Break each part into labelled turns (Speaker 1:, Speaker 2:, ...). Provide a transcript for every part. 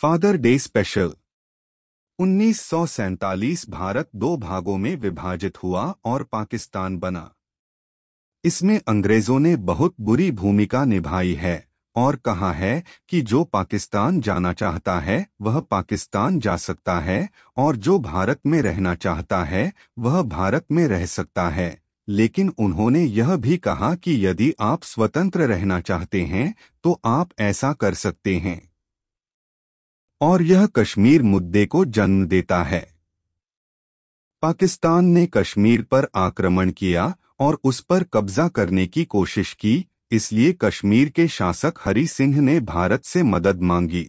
Speaker 1: father day special उन्नीस भारत दो भागों में विभाजित हुआ और पाकिस्तान बना इसमें अंग्रेजों ने बहुत बुरी भूमिका निभाई है और कहा है कि जो पाकिस्तान जाना चाहता है वह पाकिस्तान जा सकता है और जो भारत में रहना चाहता है वह भारत में रह सकता है लेकिन उन्होंने यह भी कहा कि यदि आप स्वतंत्र रहना चाहते हैं तो आप ऐसा कर सकते हैं और यह कश्मीर मुद्दे को जन्म देता है पाकिस्तान ने कश्मीर पर आक्रमण किया और उस पर कब्जा करने की कोशिश की इसलिए कश्मीर के शासक हरि सिंह ने भारत से मदद मांगी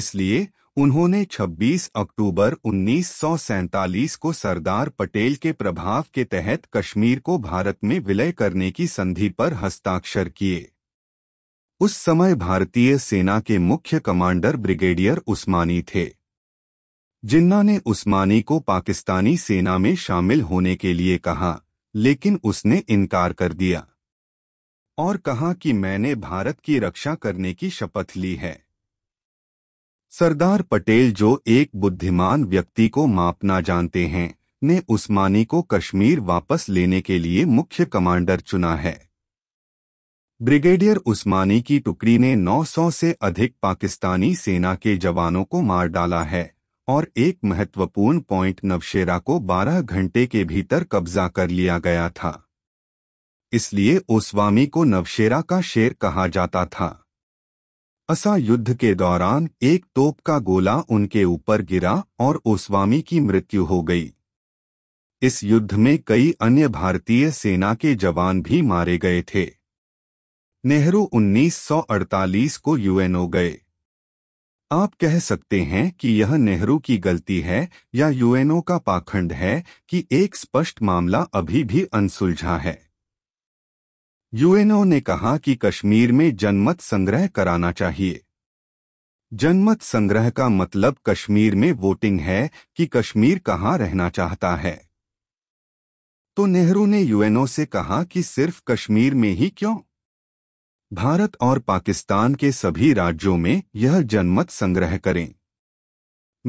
Speaker 1: इसलिए उन्होंने 26 अक्टूबर उन्नीस को सरदार पटेल के प्रभाव के तहत कश्मीर को भारत में विलय करने की संधि पर हस्ताक्षर किए उस समय भारतीय सेना के मुख्य कमांडर ब्रिगेडियर उस्मानी थे जिन्ना ने उस्मानी को पाकिस्तानी सेना में शामिल होने के लिए कहा लेकिन उसने इनकार कर दिया और कहा कि मैंने भारत की रक्षा करने की शपथ ली है सरदार पटेल जो एक बुद्धिमान व्यक्ति को मापना जानते हैं ने उस्मानी को कश्मीर वापस लेने के लिए मुख्य कमांडर चुना है ब्रिगेडियर उस्मानी की टुकड़ी ने 900 से अधिक पाकिस्तानी सेना के जवानों को मार डाला है और एक महत्वपूर्ण पॉइंट नवशेरा को 12 घंटे के भीतर कब्जा कर लिया गया था इसलिए ओस्वामी को नवशेरा का शेर कहा जाता था असा युद्ध के दौरान एक तोप का गोला उनके ऊपर गिरा और ओस्वामी की मृत्यु हो गई इस युद्ध में कई अन्य भारतीय सेना के जवान भी मारे गए थे नेहरू 1948 को यूएनओ गए आप कह सकते हैं कि यह नेहरू की गलती है या यूएनओ का पाखंड है कि एक स्पष्ट मामला अभी भी अनसुलझा है यूएनओ ने कहा कि कश्मीर में जनमत संग्रह कराना चाहिए जनमत संग्रह का मतलब कश्मीर में वोटिंग है कि कश्मीर कहाँ रहना चाहता है तो नेहरू ने यूएनओ से कहा कि सिर्फ कश्मीर में ही क्यों भारत और पाकिस्तान के सभी राज्यों में यह जनमत संग्रह करें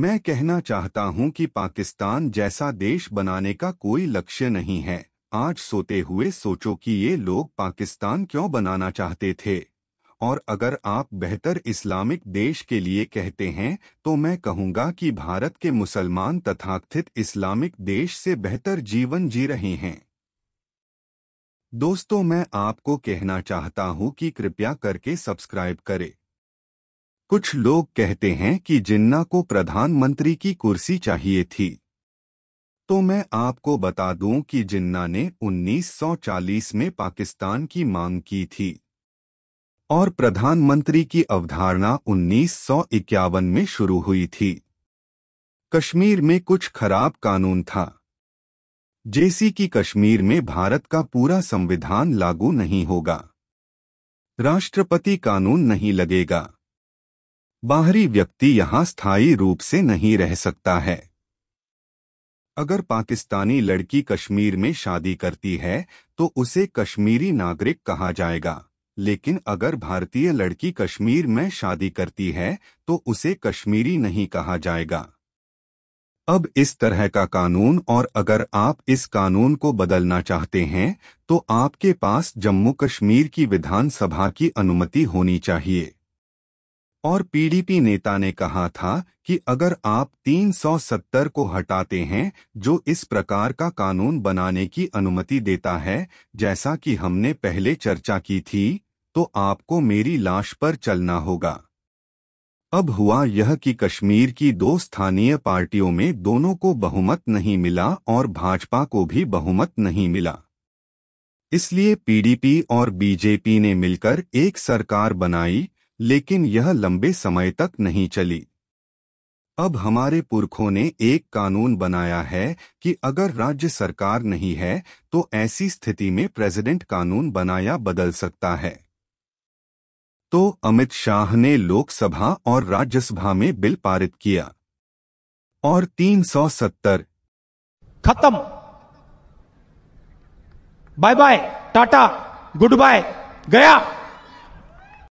Speaker 1: मैं कहना चाहता हूं कि पाकिस्तान जैसा देश बनाने का कोई लक्ष्य नहीं है आज सोते हुए सोचो कि ये लोग पाकिस्तान क्यों बनाना चाहते थे और अगर आप बेहतर इस्लामिक देश के लिए कहते हैं तो मैं कहूंगा कि भारत के मुसलमान तथाकथित इस्लामिक देश से बेहतर जीवन जी रहे हैं दोस्तों मैं आपको कहना चाहता हूं कि कृपया करके सब्सक्राइब करें कुछ लोग कहते हैं कि जिन्ना को प्रधानमंत्री की कुर्सी चाहिए थी तो मैं आपको बता दूं कि जिन्ना ने 1940 में पाकिस्तान की मांग की थी और प्रधानमंत्री की अवधारणा 1951 में शुरू हुई थी कश्मीर में कुछ खराब कानून था जेसी की कश्मीर में भारत का पूरा संविधान लागू नहीं होगा राष्ट्रपति कानून नहीं लगेगा बाहरी व्यक्ति यहां स्थायी रूप से नहीं रह सकता है अगर पाकिस्तानी लड़की कश्मीर में शादी करती है तो उसे कश्मीरी नागरिक कहा जाएगा लेकिन अगर भारतीय लड़की कश्मीर में शादी करती है तो उसे कश्मीरी नहीं कहा जाएगा अब इस तरह का कानून और अगर आप इस कानून को बदलना चाहते हैं तो आपके पास जम्मू कश्मीर की विधानसभा की अनुमति होनी चाहिए और पीडीपी नेता ने कहा था कि अगर आप 370 को हटाते हैं जो इस प्रकार का कानून बनाने की अनुमति देता है जैसा कि हमने पहले चर्चा की थी तो आपको मेरी लाश पर चलना होगा अब हुआ यह कि कश्मीर की दो स्थानीय पार्टियों में दोनों को बहुमत नहीं मिला और भाजपा को भी बहुमत नहीं मिला इसलिए पीडीपी और बीजेपी ने मिलकर एक सरकार बनाई लेकिन यह लंबे समय तक नहीं चली अब हमारे पुरखों ने एक कानून बनाया है कि अगर राज्य सरकार नहीं है तो ऐसी स्थिति में प्रेसिडेंट कानून बनाया बदल सकता है तो अमित शाह ने लोकसभा और राज्यसभा में बिल पारित किया और 370 खत्म bye bye tata goodbye गया